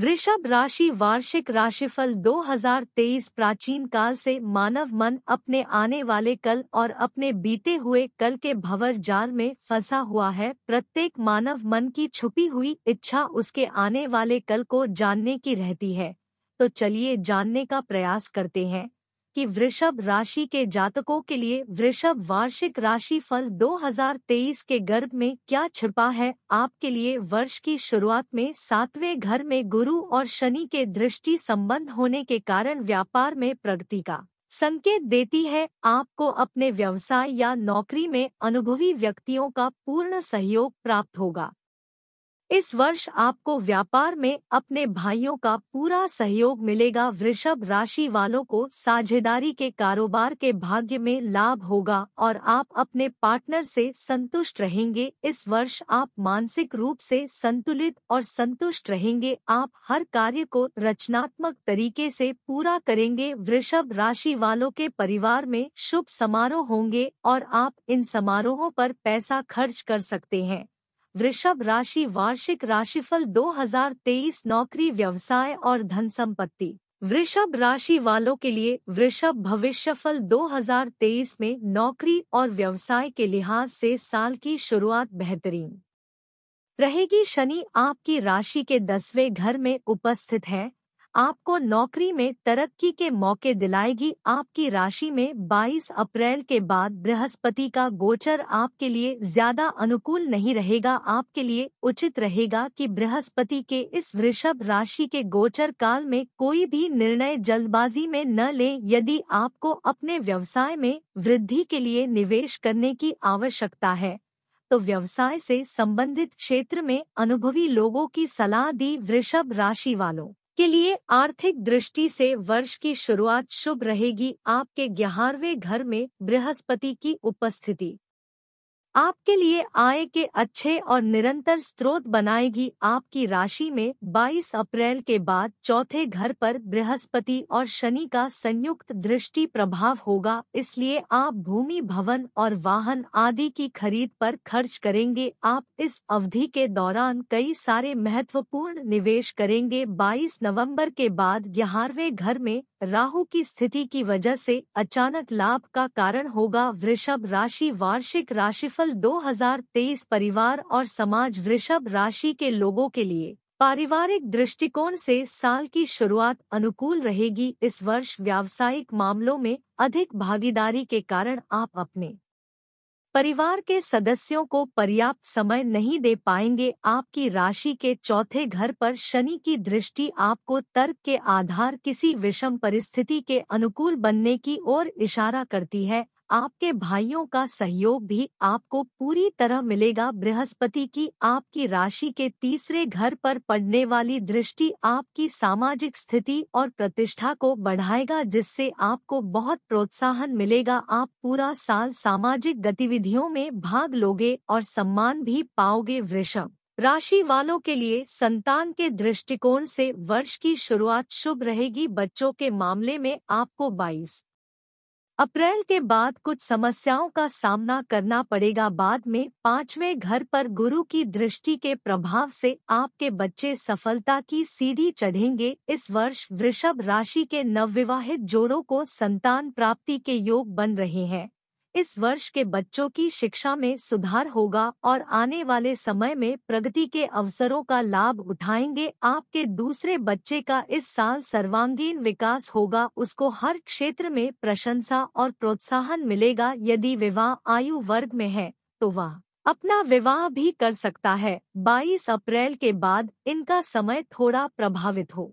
वृषभ राशि वार्षिक राशिफल 2023 प्राचीन काल से मानव मन अपने आने वाले कल और अपने बीते हुए कल के भवर जाल में फंसा हुआ है प्रत्येक मानव मन की छुपी हुई इच्छा उसके आने वाले कल को जानने की रहती है तो चलिए जानने का प्रयास करते हैं कि वृषभ राशि के जातकों के लिए वृषभ वार्षिक राशि फल 2023 के गर्भ में क्या छिपा है आपके लिए वर्ष की शुरुआत में सातवें घर में गुरु और शनि के दृष्टि संबंध होने के कारण व्यापार में प्रगति का संकेत देती है आपको अपने व्यवसाय या नौकरी में अनुभवी व्यक्तियों का पूर्ण सहयोग प्राप्त होगा इस वर्ष आपको व्यापार में अपने भाइयों का पूरा सहयोग मिलेगा वृषभ राशि वालों को साझेदारी के कारोबार के भाग्य में लाभ होगा और आप अपने पार्टनर से संतुष्ट रहेंगे इस वर्ष आप मानसिक रूप से संतुलित और संतुष्ट रहेंगे आप हर कार्य को रचनात्मक तरीके से पूरा करेंगे वृषभ राशि वालों के परिवार में शुभ समारोह होंगे और आप इन समारोहों पर पैसा खर्च कर सकते हैं वृषभ राशि वार्षिक राशिफल 2023 नौकरी व्यवसाय और धन संपत्ति वृषभ राशि वालों के लिए वृषभ भविष्यफल 2023 में नौकरी और व्यवसाय के लिहाज से साल की शुरुआत बेहतरीन रहेगी शनि आपकी राशि के दसवें घर में उपस्थित है आपको नौकरी में तरक्की के मौके दिलाएगी आपकी राशि में 22 अप्रैल के बाद बृहस्पति का गोचर आपके लिए ज्यादा अनुकूल नहीं रहेगा आपके लिए उचित रहेगा कि बृहस्पति के इस वृषभ राशि के गोचर काल में कोई भी निर्णय जल्दबाजी में न ले यदि आपको अपने व्यवसाय में वृद्धि के लिए निवेश करने की आवश्यकता है तो व्यवसाय से संबंधित क्षेत्र में अनुभवी लोगों की सलाह दी वृषभ राशि वालों के लिए आर्थिक दृष्टि से वर्ष की शुरुआत शुभ रहेगी आपके ग्यारहवें घर में बृहस्पति की उपस्थिति आपके लिए आय के अच्छे और निरंतर स्रोत बनाएगी आपकी राशि में 22 अप्रैल के बाद चौथे घर पर बृहस्पति और शनि का संयुक्त दृष्टि प्रभाव होगा इसलिए आप भूमि भवन और वाहन आदि की खरीद पर खर्च करेंगे आप इस अवधि के दौरान कई सारे महत्वपूर्ण निवेश करेंगे 22 नवंबर के बाद ग्यारहवे घर में राहु की स्थिति की वजह से अचानक लाभ का कारण होगा वृषभ राशि वार्षिक राशिफल सफल 2023 परिवार और समाज वृषभ राशि के लोगों के लिए पारिवारिक दृष्टिकोण से साल की शुरुआत अनुकूल रहेगी इस वर्ष व्यावसायिक मामलों में अधिक भागीदारी के कारण आप अपने परिवार के सदस्यों को पर्याप्त समय नहीं दे पाएंगे आपकी राशि के चौथे घर पर शनि की दृष्टि आपको तर्क के आधार किसी विषम परिस्थिति के अनुकूल बनने की ओर इशारा करती है आपके भाइयों का सहयोग भी आपको पूरी तरह मिलेगा बृहस्पति की आपकी राशि के तीसरे घर पर पड़ने वाली दृष्टि आपकी सामाजिक स्थिति और प्रतिष्ठा को बढ़ाएगा जिससे आपको बहुत प्रोत्साहन मिलेगा आप पूरा साल सामाजिक गतिविधियों में भाग लोगे और सम्मान भी पाओगे वृषभ राशि वालों के लिए संतान के दृष्टिकोण से वर्ष की शुरुआत शुभ रहेगी बच्चों के मामले में आपको 22 अप्रैल के बाद कुछ समस्याओं का सामना करना पड़ेगा बाद में पांचवें घर पर गुरु की दृष्टि के प्रभाव से आपके बच्चे सफलता की सीढ़ी चढ़ेंगे इस वर्ष वृषभ राशि के नवविवाहित जोड़ों को संतान प्राप्ति के योग बन रहे हैं इस वर्ष के बच्चों की शिक्षा में सुधार होगा और आने वाले समय में प्रगति के अवसरों का लाभ उठाएंगे आपके दूसरे बच्चे का इस साल सर्वांगीण विकास होगा उसको हर क्षेत्र में प्रशंसा और प्रोत्साहन मिलेगा यदि विवाह आयु वर्ग में है तो वह अपना विवाह भी कर सकता है 22 अप्रैल के बाद इनका समय थोड़ा प्रभावित हो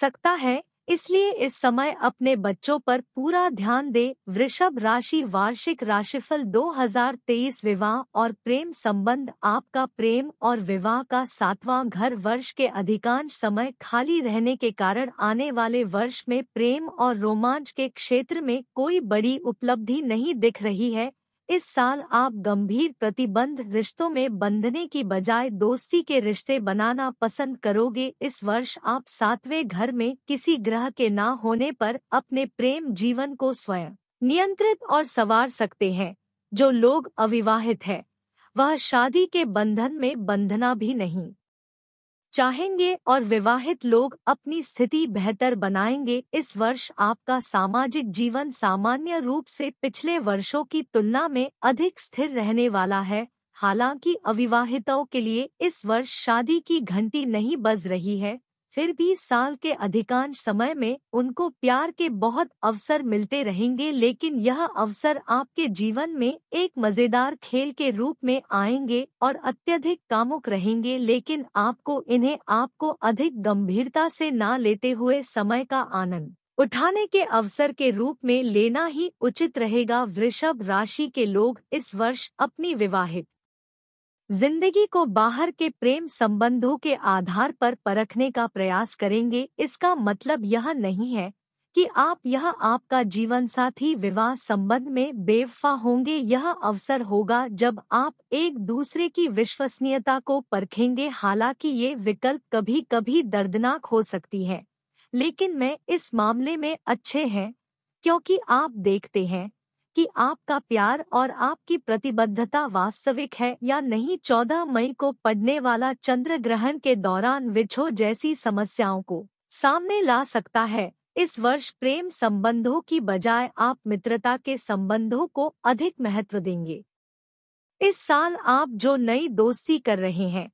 सकता है इसलिए इस समय अपने बच्चों पर पूरा ध्यान दें वृषभ राशि वार्षिक राशिफल 2023 विवाह और प्रेम संबंध आपका प्रेम और विवाह का सातवां घर वर्ष के अधिकांश समय खाली रहने के कारण आने वाले वर्ष में प्रेम और रोमांच के क्षेत्र में कोई बड़ी उपलब्धि नहीं दिख रही है इस साल आप गंभीर प्रतिबंध रिश्तों में बंधने की बजाय दोस्ती के रिश्ते बनाना पसंद करोगे इस वर्ष आप सातवें घर में किसी ग्रह के ना होने पर अपने प्रेम जीवन को स्वयं नियंत्रित और सवार सकते हैं जो लोग अविवाहित हैं वह शादी के बंधन में बंधना भी नहीं चाहेंगे और विवाहित लोग अपनी स्थिति बेहतर बनाएंगे इस वर्ष आपका सामाजिक जीवन सामान्य रूप से पिछले वर्षों की तुलना में अधिक स्थिर रहने वाला है हालांकि अविवाहितों के लिए इस वर्ष शादी की घंटी नहीं बज रही है फिर भी साल के अधिकांश समय में उनको प्यार के बहुत अवसर मिलते रहेंगे लेकिन यह अवसर आपके जीवन में एक मजेदार खेल के रूप में आएंगे और अत्यधिक कामुक रहेंगे लेकिन आपको इन्हें आपको अधिक गंभीरता से ना लेते हुए समय का आनंद उठाने के अवसर के रूप में लेना ही उचित रहेगा वृषभ राशि के लोग इस वर्ष अपनी विवाहित जिंदगी को बाहर के प्रेम संबंधों के आधार पर परखने का प्रयास करेंगे इसका मतलब यह नहीं है कि आप यह आपका जीवन साथी विवाह संबंध में बेवफा होंगे यह अवसर होगा जब आप एक दूसरे की विश्वसनीयता को परखेंगे हालांकि ये विकल्प कभी कभी दर्दनाक हो सकती है लेकिन मैं इस मामले में अच्छे हैं क्योंकि आप देखते हैं कि आपका प्यार और आपकी प्रतिबद्धता वास्तविक है या नहीं 14 मई को पड़ने वाला चंद्र ग्रहण के दौरान विछो जैसी समस्याओं को सामने ला सकता है इस वर्ष प्रेम संबंधों की बजाय आप मित्रता के संबंधों को अधिक महत्व देंगे इस साल आप जो नई दोस्ती कर रहे हैं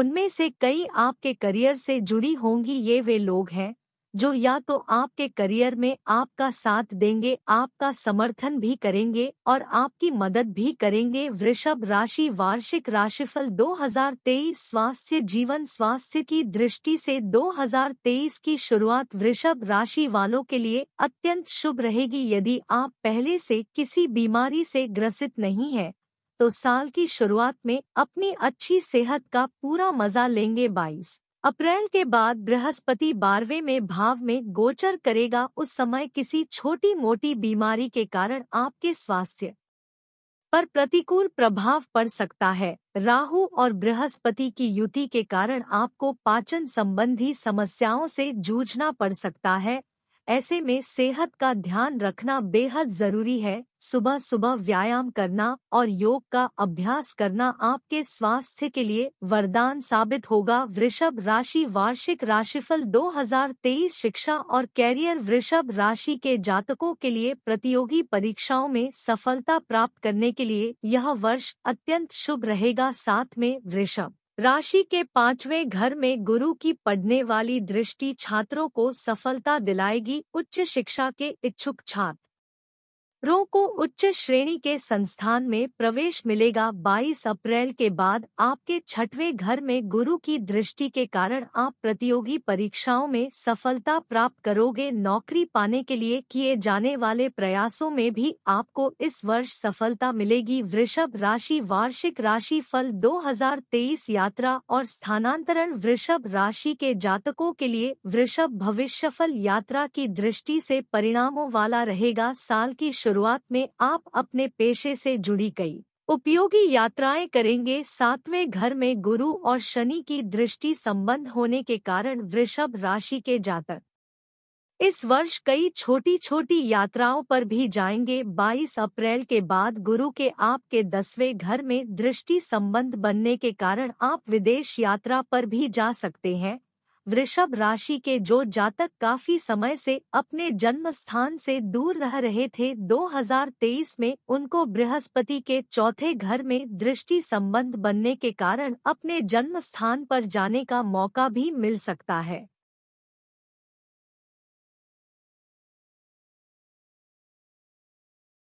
उनमें से कई आपके करियर से जुड़ी होंगी ये वे लोग हैं जो या तो आपके करियर में आपका साथ देंगे आपका समर्थन भी करेंगे और आपकी मदद भी करेंगे वृषभ राशि वार्षिक राशिफल 2023 स्वास्थ्य जीवन स्वास्थ्य की दृष्टि से 2023 की शुरुआत वृषभ राशि वालों के लिए अत्यंत शुभ रहेगी यदि आप पहले से किसी बीमारी से ग्रसित नहीं है तो साल की शुरुआत में अपनी अच्छी सेहत का पूरा मजा लेंगे बाईस अप्रैल के बाद बृहस्पति बारहवे में भाव में गोचर करेगा उस समय किसी छोटी मोटी बीमारी के कारण आपके स्वास्थ्य पर प्रतिकूल प्रभाव पड़ सकता है राहु और बृहस्पति की युति के कारण आपको पाचन संबंधी समस्याओं से जूझना पड़ सकता है ऐसे में सेहत का ध्यान रखना बेहद जरूरी है सुबह सुबह व्यायाम करना और योग का अभ्यास करना आपके स्वास्थ्य के लिए वरदान साबित होगा वृषभ राशि वार्षिक राशिफल 2023 शिक्षा और कैरियर वृषभ राशि के जातकों के लिए प्रतियोगी परीक्षाओं में सफलता प्राप्त करने के लिए यह वर्ष अत्यंत शुभ रहेगा साथ में वृषभ राशि के पांचवें घर में गुरु की पढ़ने वाली दृष्टि छात्रों को सफलता दिलाएगी उच्च शिक्षा के इच्छुक छात्र रो को उच्च श्रेणी के संस्थान में प्रवेश मिलेगा 22 अप्रैल के बाद आपके छठवें घर में गुरु की दृष्टि के कारण आप प्रतियोगी परीक्षाओं में सफलता प्राप्त करोगे नौकरी पाने के लिए किए जाने वाले प्रयासों में भी आपको इस वर्ष सफलता मिलेगी वृषभ राशि वार्षिक राशि फल 2023 यात्रा और स्थानांतरण वृषभ राशि के जातकों के लिए वृषभ भविष्य फल यात्रा की दृष्टि से परिणामों वाला रहेगा साल की शुरुआत में आप अपने पेशे से जुड़ी कई उपयोगी यात्राएं करेंगे सातवें घर में गुरु और शनि की दृष्टि संबंध होने के कारण वृषभ राशि के जातक इस वर्ष कई छोटी छोटी यात्राओं पर भी जाएंगे 22 अप्रैल के बाद गुरु के आपके दसवें घर में दृष्टि संबंध बनने के कारण आप विदेश यात्रा पर भी जा सकते हैं वृषभ राशि के जो जातक काफी समय से अपने जन्म स्थान से दूर रह रहे थे 2023 में उनको बृहस्पति के चौथे घर में दृष्टि संबंध बनने के कारण अपने जन्म स्थान पर जाने का मौका भी मिल सकता है